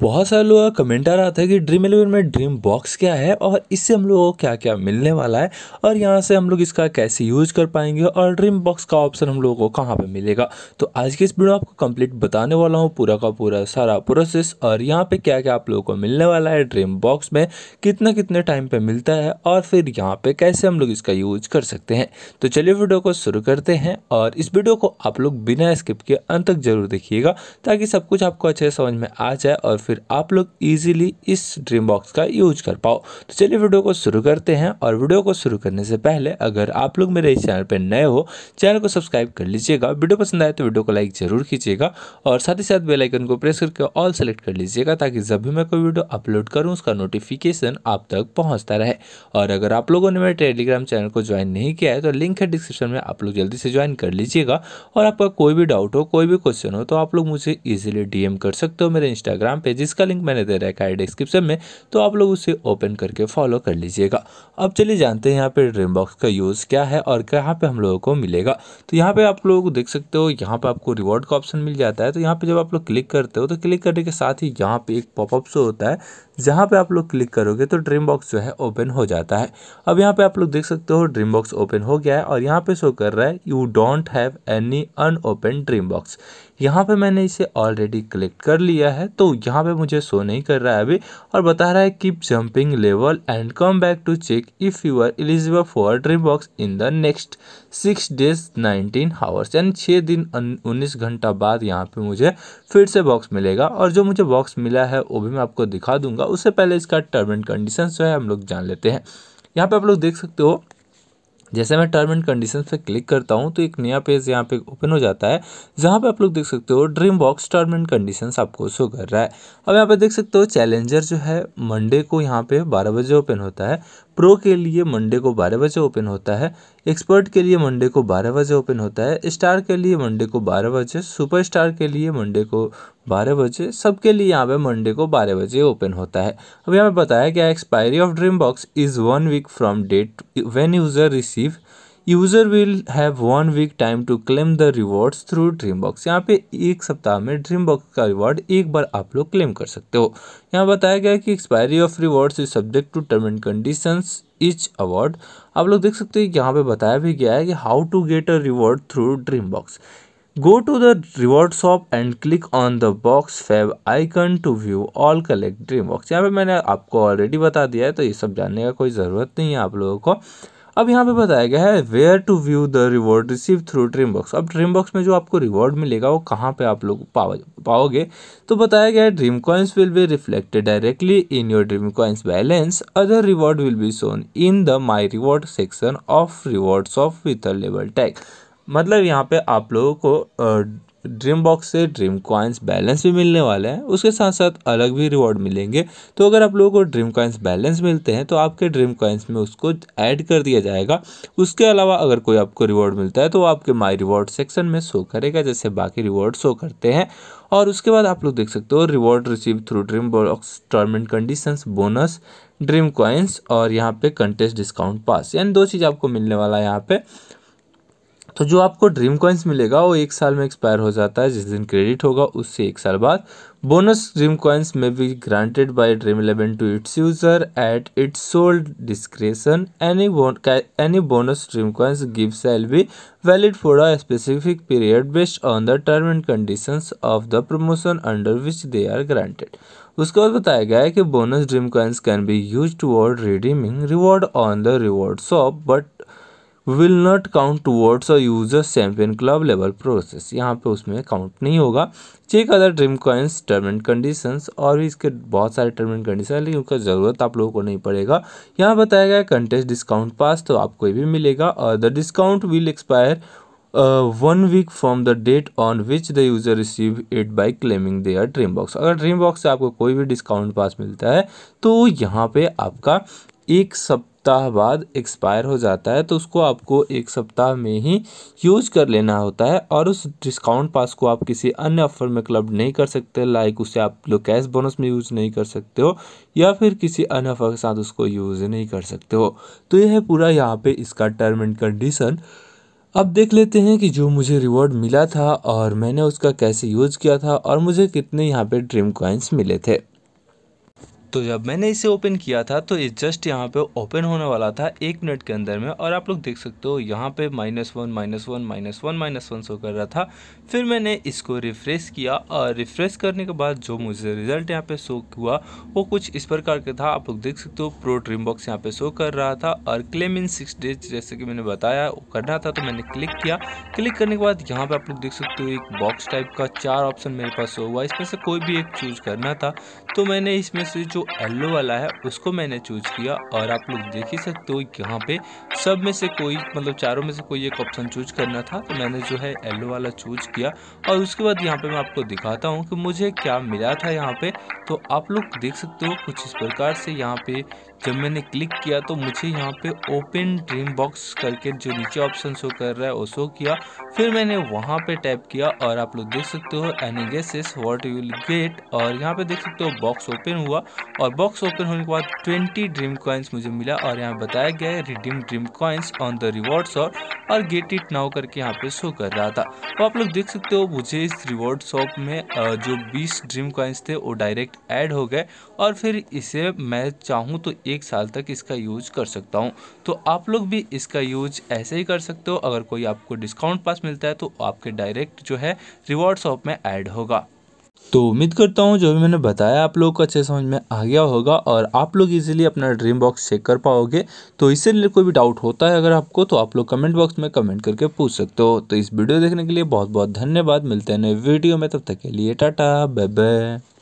बहुत सारे लोगों का कमेंट आ रहा था कि ड्रीम इलेवन में ड्रीम बॉक्स क्या है और इससे हम लोगों को क्या क्या मिलने वाला है और यहाँ से हम लोग इसका कैसे यूज़ कर पाएंगे और ड्रीम बॉक्स का ऑप्शन हम लोगों को कहाँ पे मिलेगा तो आज के इस वीडियो में आपको कंप्लीट बताने वाला हूँ पूरा का पूरा सारा प्रोसेस और यहाँ पर क्या क्या आप लोगों को मिलने वाला है ड्रीम बॉक्स में कितना कितने टाइम पर मिलता है और फिर यहाँ पर कैसे हम लोग इसका यूज कर सकते हैं तो चलिए वीडियो को शुरू करते हैं और इस वीडियो को आप लोग बिना स्किप के अंत तक जरूर देखिएगा ताकि सब कुछ आपको अच्छे समझ में आ जाए और फिर आप लोग इजीली इस ड्रीम बॉक्स का यूज कर पाओ तो चलिए वीडियो को शुरू करते हैं और वीडियो को शुरू करने से पहले अगर आप लोग मेरे इस चैनल पर नए हो चैनल को सब्सक्राइब कर लीजिएगा वीडियो पसंद आए तो वीडियो को लाइक जरूर कीजिएगा और साथ ही साथ बेलाइकन को प्रेस करके ऑल सेलेक्ट कर लीजिएगा ताकि जब भी मैं कोई वीडियो अपलोड करूँ उसका नोटिफिकेशन आप तक पहुँचता रहे और अगर आप लोगों ने मेरे टेलीग्राम चैनल को ज्वाइन नहीं किया है तो लिंक है डिस्क्रिप्शन में आप लोग जल्दी से ज्वाइन कर लीजिएगा और आपका कोई भी डाउट हो कोई भी क्वेश्चन हो तो आप लोग मुझे ईजिली डीएम कर सकते हो मेरे इंस्टाग्राम पे जिसका लिंक मैंने दे रखा है डिस्क्रिप्शन में तो आप लोग उसे ओपन करके फॉलो कर लीजिएगा अब चलिए जानते हैं यहाँ पे ड्रीम बॉक्स का यूज़ क्या है और कहाँ पे हम लोगों को मिलेगा तो यहाँ पे आप लोग देख सकते हो यहाँ पे आपको रिवॉर्ड का ऑप्शन मिल जाता है तो यहाँ पे जब आप लोग क्लिक करते हो तो क्लिक करने के साथ ही यहाँ पे एक पॉपअप शो होता है जहाँ पे आप लोग क्लिक करोगे तो ड्रीम बॉक्स जो है ओपन हो जाता है अब यहाँ पे आप लोग देख सकते हो ड्रीम बॉक्स ओपन हो गया है और यहाँ पे शो कर रहा है you don't have any unopened dream box यहाँ पे मैंने इसे ऑलरेडी कलेक्ट कर लिया है तो यहाँ पे मुझे शो नहीं कर रहा है अभी और बता रहा है keep jumping level and come back to check if you are eligible for dream box in the next six days nineteen hours यानी छः दिन उन्नीस घंटा बाद यहाँ पे मुझे फिर से बॉक्स मिलेगा और जो मुझे बॉक्स मिला है वो भी मैं आपको दिखा दूंगा उससे पहले इसका टर्म एंड कंडीशन जो है हम लोग जान लेते हैं यहाँ पे आप लोग देख सकते हो जैसे मैं टर्म एंड कंडीशन पे क्लिक करता हूँ तो एक नया पेज यहाँ पे ओपन हो जाता है जहाँ पे आप लोग देख सकते हो dream box term and condition आपको शो कर रहा है अब यहाँ पे देख सकते हो चैलेंजर जो है मंडे को यहाँ पे बारह बजे ओपन होता है प्रो के लिए मंडे को बारह बजे ओपन होता है एक्सपर्ट के लिए मंडे को बारह बजे ओपन होता है स्टार के लिए मंडे को बारह बजे सुपर स्टार के लिए मंडे को बारह बजे सबके लिए यहाँ पे मंडे को बारह बजे ओपन होता है अब यहाँ पे बताया गया expiry of dream box is one week from date when user receive user will have one week time to claim the rewards through dream box यहाँ पे एक सप्ताह में ड्रीम बॉक्स का रिवॉर्ड एक बार आप लोग क्लेम कर सकते हो यहाँ बताया गया है कि expiry of rewards is subject to term and conditions each award आप लोग देख सकते हो यहाँ पे बताया भी गया है कि how to get a reward through dream box go to the reward shop and click on the box fab icon to view all collect dream box यहाँ पे मैंने आपको ऑलरेडी बता दिया है तो ये सब जानने का कोई ज़रूरत नहीं है आप लोगों को अब यहाँ पे बताया गया है where to view the reward receive through dream box अब ड्रीम बॉक्स में जो आपको रिवॉर्ड मिलेगा वो कहाँ पे आप लोग पाओगे तो बताया गया है dream coins will be reflected directly in your dream coins balance other reward will be shown in the my reward section of rewards of with level tag मतलब यहाँ पे आप लोगों को ड्रीम बॉक्स से ड्रीम कॉइन्स बैलेंस भी मिलने वाले हैं उसके साथ साथ अलग भी रिवॉर्ड मिलेंगे तो अगर आप लोगों को ड्रीम कॉइन्स बैलेंस मिलते हैं तो आपके ड्रीम कॉइन्स में उसको ऐड कर दिया जाएगा उसके अलावा अगर कोई आपको रिवॉर्ड मिलता है तो आपके माई रिवॉर्ड सेक्शन में शो करेगा जैसे बाकी रिवॉर्ड शो करते हैं और उसके बाद आप लोग देख सकते हो reward receive through dream box term and conditions bonus dream coins और यहाँ पे कंटेस्ट डिस्काउंट पास यानी दो चीज़ आपको मिलने वाला है यहाँ पे तो जो आपको ड्रीम कॉइन्स मिलेगा वो एक साल में एक्सपायर हो जाता है जिस दिन क्रेडिट होगा उससे एक साल बाद बोनस ड्रीम कॉइन्स में be granted by Dream Eleven to its user at its sole discretion any any bonus dream coins give shall be valid for a specific period based on the term and condition of the promotion under which they are granted उसके बाद बताया गया है कि bonus dream coins can be use to redeeming reward on the reward shop but will not count towards और users champion club level process यहाँ पे उसमें काउंट नहीं होगा check other dream coins term and conditions और भी इसके बहुत सारे टर्म एंड कंडीशन लेकिन उसका ज़रूरत आप लोगों को नहीं पड़ेगा यहाँ बताया गया कंटेस्ट डिस्काउंट पास तो आपको ये भी मिलेगा और the discount will expire one week from the date on which the user receive it by claiming their dream box अगर ड्रीम बॉक्स से आपको कोई भी डिस्काउंट पास मिलता है तो यहाँ पे आपका एक सब सप्ताह बाद एक्सपायर हो जाता है तो उसको आपको एक सप्ताह में ही यूज कर लेना होता है और उस डिस्काउंट पास को आप किसी अन्य ऑफर में क्लब नहीं कर सकते लाइक उसे आप लोग कैश बोनस में यूज नहीं कर सकते हो या फिर किसी अन्य ऑफर के साथ उसको यूज नहीं कर सकते हो तो यह है पूरा यहाँ पर इसका टर्म एंड कंडीशन अब देख लेते हैं कि जो मुझे रिवॉर्ड मिला था और मैंने उसका कैसे यूज़ किया था और मुझे कितने यहाँ पे ड्रीम कॉइन्स मिले थे तो जब मैंने इसे ओपन किया था तो ये जस्ट यहाँ पे ओपन होने वाला था एक मिनट के अंदर में और आप लोग देख सकते हो यहाँ पे minus one minus one minus one minus one show कर रहा था फिर मैंने इसको रिफ्रेश किया और रिफ्रेश करने के बाद जो मुझे रिजल्ट यहाँ पे शो हुआ वो कुछ इस प्रकार का था आप लोग देख सकते हो प्रो ड्रीम बॉक्स यहाँ पे शो कर रहा था और क्लेम इन सिक्स डेज जैसे कि मैंने बताया वो करना था तो मैंने क्लिक किया क्लिक करने के बाद यहाँ पर आप लोग देख सकते हो एक बॉक्स टाइप का चार ऑप्शन मेरे पास शो हुआ इसमें से कोई भी एक चूज करना था तो मैंने इसमें से जो येल्लो वाला है उसको मैंने चूज किया और आप लोग देख ही सकते हो यहाँ पे सब में से कोई मतलब चारों में से कोई एक ऑप्शन चूज करना था तो मैंने जो है येल्लो वाला चूज किया और उसके बाद यहाँ पे मैं आपको दिखाता हूँ कि मुझे क्या मिला था यहाँ पे तो आप लोग देख सकते हो कुछ इस प्रकार से यहाँ पे जब मैंने क्लिक किया तो मुझे यहाँ पे ओपन ड्रीम बॉक्स करके जो नीचे ऑप्शन शो कर रहा है वो शो किया फिर मैंने वहाँ पे टैप किया और आप लोग देख सकते हो any guesses what you will get और यहाँ पे देख सकते हो बॉक्स ओपन हुआ और बॉक्स ओपन होने के बाद ट्वेंटी ड्रीम कॉइन्स मुझे मिला और यहाँ बताया गया है redeem dream coins on the reward shop और गेट इट नाउ करके यहाँ पे शो कर रहा था तो आप लोग देख सकते हो मुझे इस रिवॉर्ड शॉप में जो बीस ड्रीम कॉइन्स थे वो डायरेक्ट ऐड हो गए और फिर इसे मैं चाहूँ तो एक साल तक इसका यूज कर सकता हूँ तो आप लोग भी इसका यूज ऐसे ही कर सकते हो अगर कोई आपको डिस्काउंट पास मिलता है तो आपके डायरेक्ट जो है रिवॉर्ड शॉप में ऐड होगा तो उम्मीद करता हूँ जो भी मैंने बताया आप लोग को अच्छे समझ में आ गया होगा और आप लोग इजीली अपना ड्रीम बॉक्स चेक कर पाओगे तो इससे रिलेटेड कोई भी डाउट होता है अगर आपको तो आप लोग कमेंट बॉक्स में कमेंट करके पूछ सकते हो तो इस वीडियो देखने के लिए बहुत बहुत धन्यवाद मिलते हैं नए वीडियो में तब तक के लिए टाटा बाय बाय